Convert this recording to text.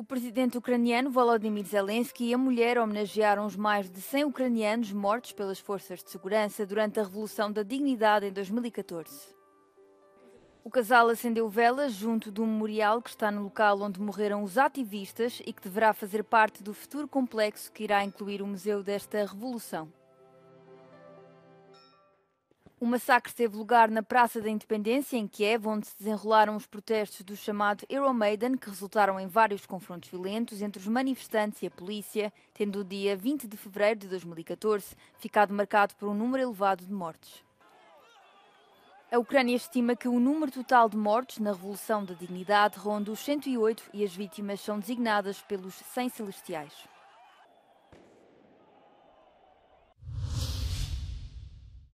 O presidente ucraniano Volodymyr Zelensky e a mulher homenagearam os mais de 100 ucranianos mortos pelas forças de segurança durante a Revolução da Dignidade em 2014. O casal acendeu velas junto do memorial que está no local onde morreram os ativistas e que deverá fazer parte do futuro complexo que irá incluir o Museu desta Revolução. O massacre teve lugar na Praça da Independência, em Kiev, onde se desenrolaram os protestos do chamado Euromaidan, que resultaram em vários confrontos violentos entre os manifestantes e a polícia, tendo o dia 20 de fevereiro de 2014 ficado marcado por um número elevado de mortes. A Ucrânia estima que o número total de mortes na Revolução da Dignidade ronda os 108 e as vítimas são designadas pelos 100 celestiais.